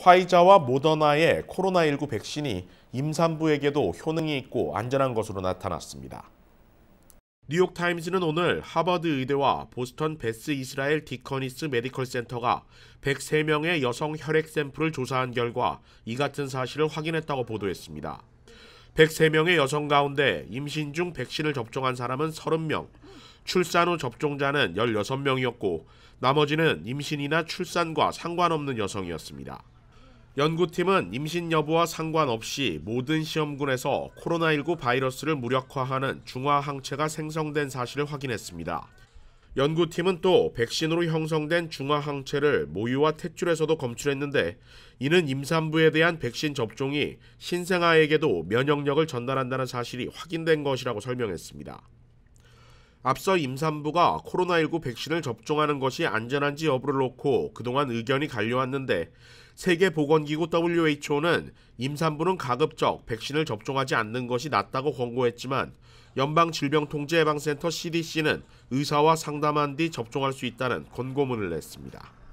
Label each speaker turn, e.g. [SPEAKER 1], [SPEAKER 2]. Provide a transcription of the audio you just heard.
[SPEAKER 1] 화이자와 모더나의 코로나19 백신이 임산부에게도 효능이 있고 안전한 것으로 나타났습니다. 뉴욕타임즈는 오늘 하버드 의대와 보스턴 베스 이스라엘 디커니스 메디컬 센터가 103명의 여성 혈액 샘플을 조사한 결과 이 같은 사실을 확인했다고 보도했습니다. 103명의 여성 가운데 임신 중 백신을 접종한 사람은 30명, 출산 후 접종자는 16명이었고 나머지는 임신이나 출산과 상관없는 여성이었습니다. 연구팀은 임신 여부와 상관없이 모든 시험군에서 코로나19 바이러스를 무력화하는 중화 항체가 생성된 사실을 확인했습니다. 연구팀은 또 백신으로 형성된 중화 항체를 모유와 탯줄에서도 검출했는데 이는 임산부에 대한 백신 접종이 신생아에게도 면역력을 전달한다는 사실이 확인된 것이라고 설명했습니다. 앞서 임산부가 코로나19 백신을 접종하는 것이 안전한지 여부를 놓고 그동안 의견이 갈려왔는데 세계보건기구 WHO는 임산부는 가급적 백신을 접종하지 않는 것이 낫다고 권고했지만 연방질병통제예방센터 CDC는 의사와 상담한 뒤 접종할 수 있다는 권고문을 냈습니다.